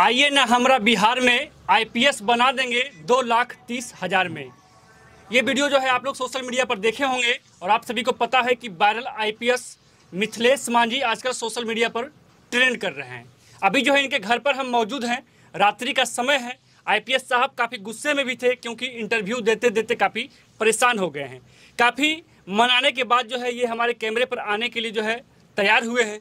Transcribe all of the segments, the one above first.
आइए ना हमारा बिहार में आईपीएस बना देंगे दो लाख तीस हजार में ये वीडियो जो है आप लोग सोशल मीडिया पर देखे होंगे और आप सभी को पता है कि वायरल आईपीएस मिथिलेश मांझी आजकल सोशल मीडिया पर ट्रेंड कर रहे हैं अभी जो है इनके घर पर हम मौजूद हैं रात्रि का समय है आईपीएस साहब काफ़ी गुस्से में भी थे क्योंकि इंटरव्यू देते देते काफ़ी परेशान हो गए हैं काफ़ी मनाने के बाद जो है ये हमारे कैमरे पर आने के लिए जो है तैयार हुए हैं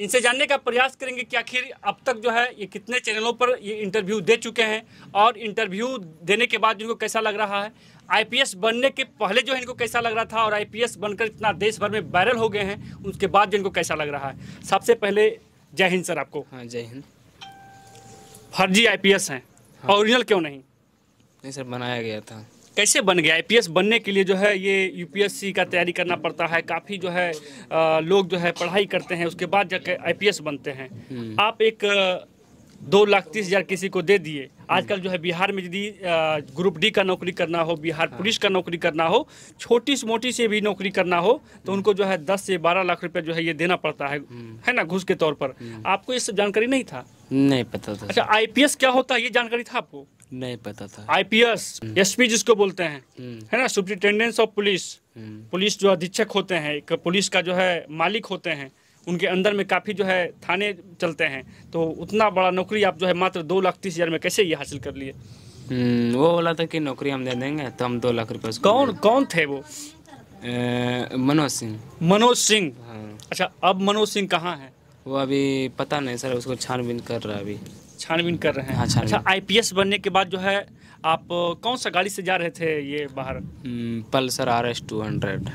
इनसे जानने का प्रयास करेंगे कि आखिर अब तक जो है ये कितने चैनलों पर ये इंटरव्यू दे चुके हैं और इंटरव्यू देने के बाद इनको कैसा लग रहा है आईपीएस बनने के पहले जो है इनको कैसा लग रहा था और आईपीएस बनकर इतना देश भर में वायरल हो गए हैं उसके बाद जो इनको कैसा लग रहा है सबसे पहले जय हिंद सर आपको हाँ जय हिंद फर्जी एस हैं हाँ। ओरिजिनल क्यों नहीं नहीं सर बनाया गया था कैसे बन गया आईपीएस बनने के लिए जो है ये यूपीएससी का तैयारी करना पड़ता है काफ़ी जो है आ, लोग जो है पढ़ाई करते हैं उसके बाद जाकर आईपीएस बनते हैं हम्म। आप एक दो लाख तीस हजार किसी को दे दिए हम्म। आजकल जो है बिहार में यदि ग्रुप डी का नौकरी करना हो बिहार हाँ। पुलिस का नौकरी करना हो छोटी से मोटी से भी नौकरी करना हो तो हम्म। उनको जो है दस से बारह लाख रुपया जो है ये देना पड़ता है है ना घुस के तौर पर आपको ये सब जानकारी नहीं था नहीं पता था अच्छा आईपीएस क्या होता है ये जानकारी था आपको नहीं पता था आईपीएस एसपी हम्म। जिसको बोलते हैं हम्म। है ना सुप्रिटेंडेंस ऑफ पुलिस पुलिस जो अधीक्षक होते हैं पुलिस का जो है मालिक होते हैं उनके अंदर में काफ़ी जो है थाने चलते हैं तो उतना बड़ा नौकरी आप जो है मात्र दो लाख तीस हज़ार में कैसे ये हासिल कर लिए हम्म, वो बोला था कि नौकरी हम दे देंगे तो हम दो लाख रुपए कौन कौन थे वो मनोज सिंह मनोज सिंह हाँ। अच्छा अब मनोज सिंह कहाँ है वो अभी पता नहीं सर उसको छानबीन कर रहा है अभी छानबीन कर रहे हैं हाँ, अच्छा आईपीएस बनने के बाद जो है आप कौन सा गाड़ी से जा रहे थे ये बाहर हम्म, Pulsar R S two hundred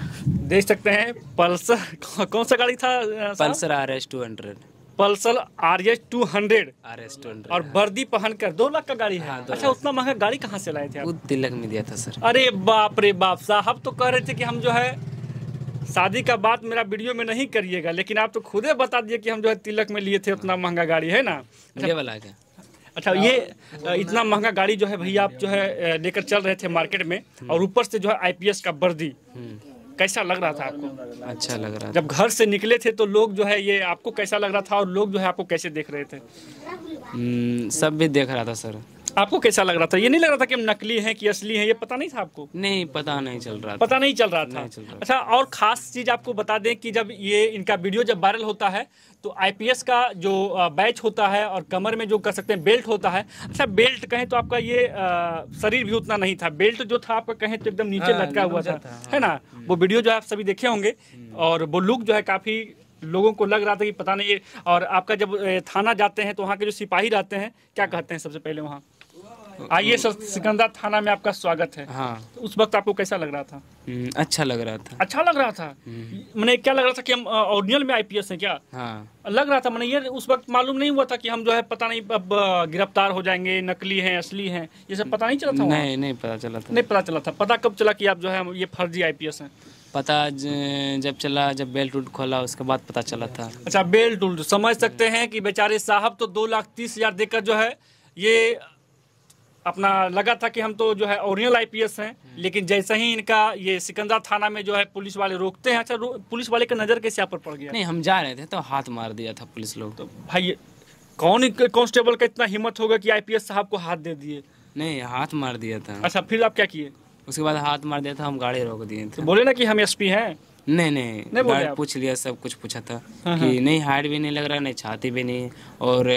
देख सकते हैं पल्सर कौन सा गाड़ी था Pulsar R S two hundred Pulsar R S two hundred R S two hundred और हाँ। वर्दी पहन कर दो लाख का गाड़ी है हाँ, अच्छा उतना महंगा गाड़ी कहाँ से लाए थे आप तिलक में दिया था सर अरे बाप रे बाप साहब तो कह रहे थे कि हम जो है शादी का बात मेरा वीडियो में नहीं करिएगा लेकिन आप तो खुद ही बता दिए कि हम जो है तिलक में लिए थे उतना हाँ। महंगा गाड़ी है ना ये अच्छा, वाला क्या अच्छा ये इतना महंगा गाड़ी जो है भैया आप जो है लेकर चल रहे थे मार्केट में और ऊपर से जो है आईपीएस का वर्दी कैसा लग रहा था आपको अच्छा लग रहा जब घर से निकले थे तो लोग जो है ये आपको कैसा लग रहा था और लोग जो है आपको कैसे देख रहे थे हम्म, सब भी देख रहा था सर आपको कैसा लग रहा था ये नहीं लग रहा था कि हम नकली हैं कि असली हैं ये पता नहीं था आपको नहीं पता नहीं चल रहा पता नहीं चल रहा था चल रहा अच्छा और खास चीज आपको बता दें कि जब ये इनका वीडियो जब वायरल होता है तो आईपीएस का जो बैच होता है और कमर में जो कर सकते हैं बेल्ट होता है अच्छा बेल्ट कहें तो आपका ये शरीर भी उतना नहीं था बेल्ट जो था आपका कहें तो एकदम नीचे हाँ, लटका हुआ था हाँ। है ना वो वीडियो जो आप सभी देखे होंगे हम्म। और वो लुक जो है काफी लोगों को लग रहा था कि पता नहीं और आपका जब थाना जाते हैं तो वहाँ के जो सिपाही रहते हैं क्या कहते हैं सबसे पहले वहाँ आइए सिकंदा थाना में आपका स्वागत है हाँ तो उस वक्त आपको कैसा लग रहा था हम्म, अच्छा लग रहा था अच्छा लग रहा था हम्म। मैंने क्या लग रहा था कि हम ओरिजिनल में आईपीएस हैं क्या हाँ लग रहा था मैंने ये उस वक्त मालूम नहीं हुआ था कि हम जो है पता नहीं अब गिरफ्तार हो जाएंगे नकली हैं असली हैं ये सब पता नहीं चला था नहीं नहीं पता चला था नहीं पता चला था पता कब चला कि आप जो है ये फर्जी आईपीएस हैं पता जब चला जब बेल्ट उल्ट खोला उसके बाद पता चला था अच्छा बेल्ट उल्ट समझ सकते हैं कि बेचारे साहब तो दो लाख तीस हजार देकर जो है ये अपना लगा था कि हम तो जो है ओरिजिनल आईपीएस हैं लेकिन जैसे ही इनका ये सिकंदरा थाना में जो है पुलिस वाले रोकते हैं अच्छा रो, पुलिस वाले के नज़र कैसे पर पड़ गया नहीं हम जा रहे थे तो हाथ मार दिया था पुलिस लोग तो भाई कौन कांस्टेबल का इतना हिम्मत होगा कि आईपीएस साहब को हाथ दे दिए नहीं हाथ मार दिया था अच्छा फिर आप क्या किए उसके बाद हाथ मार दिया था हम गाड़ी रोक दिए थे तो बोले ना कि हम एस हैं नहीं नहीं, नहीं पूछ लिया सब कुछ पूछा था हाँ, कि हाँ। नहीं हार्ट भी नहीं लग रहा नहीं छाती भी नहीं और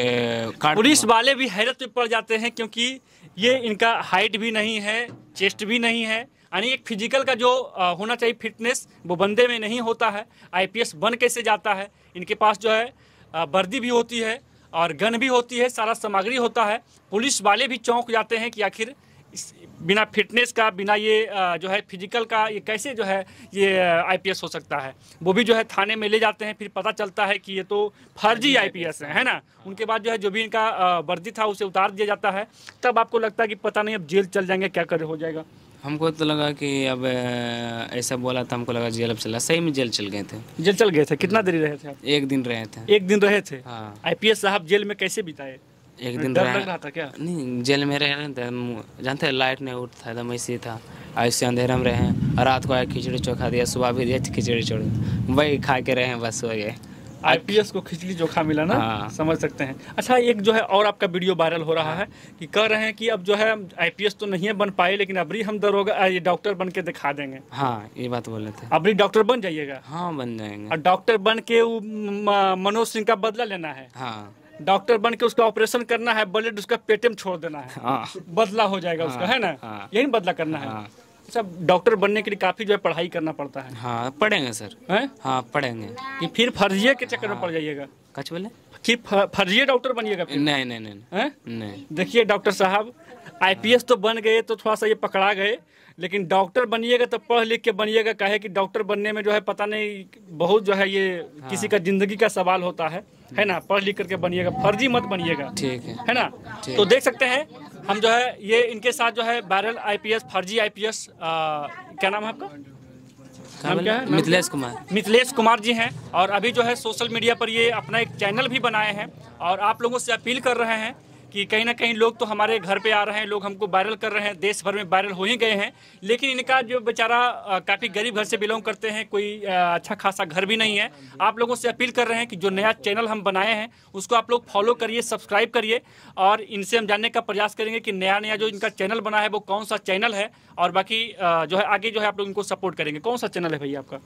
पुलिस वाले भी हैरत में पड़ जाते हैं क्योंकि ये हाँ। इनका हाइट भी नहीं है चेस्ट भी नहीं है यानी एक फिजिकल का जो होना चाहिए फिटनेस वो बंदे में नहीं होता है आईपीएस बन कैसे जाता है इनके पास जो है वर्दी भी होती है और गन भी होती है सारा सामग्री होता है पुलिस वाले भी चौंक जाते हैं कि आखिर बिना फिटनेस का बिना ये जो है फिजिकल का ये कैसे जो है ये आईपीएस हो सकता है वो भी जो है थाने में ले जाते हैं फिर पता चलता है कि ये तो फर्जी आईपीएस हैं है ना हाँ। उनके बाद जो है जो भी इनका वर्दी था उसे उतार दिया जाता है तब आपको लगता है कि पता नहीं अब जेल चल जाएंगे क्या कर हो जाएगा हमको तो लगा कि अब ऐसा बोला था हमको लगा जेल अब चला सही में जेल चल गए थे जेल चल गए थे कितना हाँ। देरी रहे थे एक दिन रहे थे एक दिन रहे थे हाँ आईपीएस साहब जेल में कैसे बिताए एक दिन रहा था क्या नहीं जेल में रह रहे थे जानते लाइट नहीं उठता एकदम ऐसे था ऐसे अंधेरे में रहे हैं रात को आया खिचड़ी चोखा दिया सुबह भी दिया खिचड़ी चोड़ी वही खा के रहे हैं बस हो गए आईपीएस को खिचड़ी जोखा मिला ना हाँ। समझ सकते हैं अच्छा एक जो है और आपका वीडियो वायरल हो रहा हाँ। है कि कह रहे हैं कि अब जो है आईपीएस तो नहीं है बन पाए लेकिन अभी हम दरोगा ये डॉक्टर बन के दिखा देंगे हाँ ये बात बोले थे अभी डॉक्टर बन जाइएगा हाँ बन जाएंगे और डॉक्टर बन के मनोज सिंह का बदला लेना है हाँ डॉक्टर बन के उसका ऑपरेशन करना है ब्लड उसका पेटीएम छोड़ देना है हाँ। बदला हो जाएगा हाँ, उसका है ना हाँ। यही बदला करना है सब डॉक्टर बनने के लिए काफी जो है पढ़ाई करना पड़ता है हाँ पढ़ेंगे सर है? हाँ पढ़ेंगे कि फिर फर्जी के चक्कर में पड़ जाइएगा कच बोले कि फर्जी डॉक्टर बनिएगा नहीं नहीं नहीं, नहीं? देखिए डॉक्टर साहब आईपीएस तो बन गए तो थोड़ा सा ये पकड़ा गए लेकिन डॉक्टर बनिएगा तो पढ़ लिख के बनिएगा कहे कि डॉक्टर बनने में जो है पता नहीं बहुत जो है ये हाँ। किसी का जिंदगी का सवाल होता है है ना पढ़ लिख करके बनिएगा फर्जी मत बनिएगा ठीक है है ना तो देख सकते हैं हम जो है ये इनके साथ जो है वायरल आईपीएस फर्जी आईपीएस क्या नाम है आपका नाम क्या है मिथिलेश कुमार मिथिलेश कुमार जी हैं और अभी जो है सोशल मीडिया पर ये अपना एक चैनल भी बनाए हैं और आप लोगों से अपील कर रहे हैं कि कहीं ना कहीं लोग तो हमारे घर पे आ रहे हैं लोग हमको वायरल कर रहे हैं देश भर में वायरल हो ही गए हैं लेकिन इनका जो बेचारा काफ़ी गरीब घर से बिलोंग करते हैं कोई अच्छा खासा घर भी नहीं है आप लोगों से अपील कर रहे हैं कि जो नया चैनल हम बनाए हैं उसको आप लोग फॉलो करिए सब्सक्राइब करिए और इनसे हम जानने का प्रयास करेंगे कि नया नया जो इनका चैनल बना है वो कौन सा चैनल है और बाकी जो है आगे जो है आप लोग इनको सपोर्ट करेंगे कौन सा चैनल है भैया आपका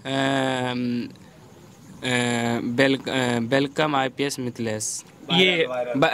welcome I P S Mithilesh ये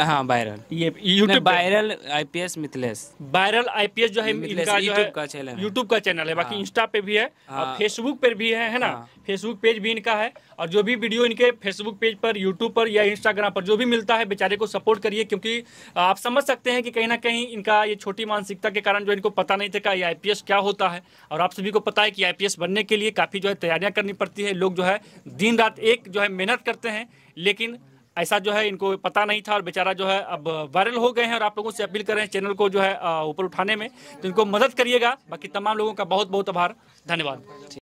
हाँ वायरल ये YouTube viral IPS Mithilesh viral IPS जो है इनका जो है का चैनल यूट्यूब का चैनल है बाकी इंस्टा हाँ। पे भी है हाँ। और फेसबुक पर भी है है ना फेसबुक हाँ। पेज भी इनका है और जो भी वीडियो इनके फेसबुक पेज पर यूट्यूब पर या इंस्टाग्राम पर जो भी मिलता है बेचारे को सपोर्ट करिए क्योंकि आप समझ सकते हैं कि कहीं ना कहीं इनका ये छोटी मानसिकता के कारण जो इनको पता नहीं था कि आईपीएस क्या होता है और आप सभी को पता है कि आईपीएस बनने के लिए काफ़ी जो है तैयारियां करनी पड़ती है लोग जो है दिन रात एक जो है मेहनत करते हैं लेकिन ऐसा जो है इनको पता नहीं था और बेचारा जो है अब वायरल हो गए हैं और आप लोगों से अपील कर रहे हैं चैनल को जो है ऊपर उठाने में तो इनको मदद करिएगा बाकी तमाम लोगों का बहुत बहुत आभार धन्यवाद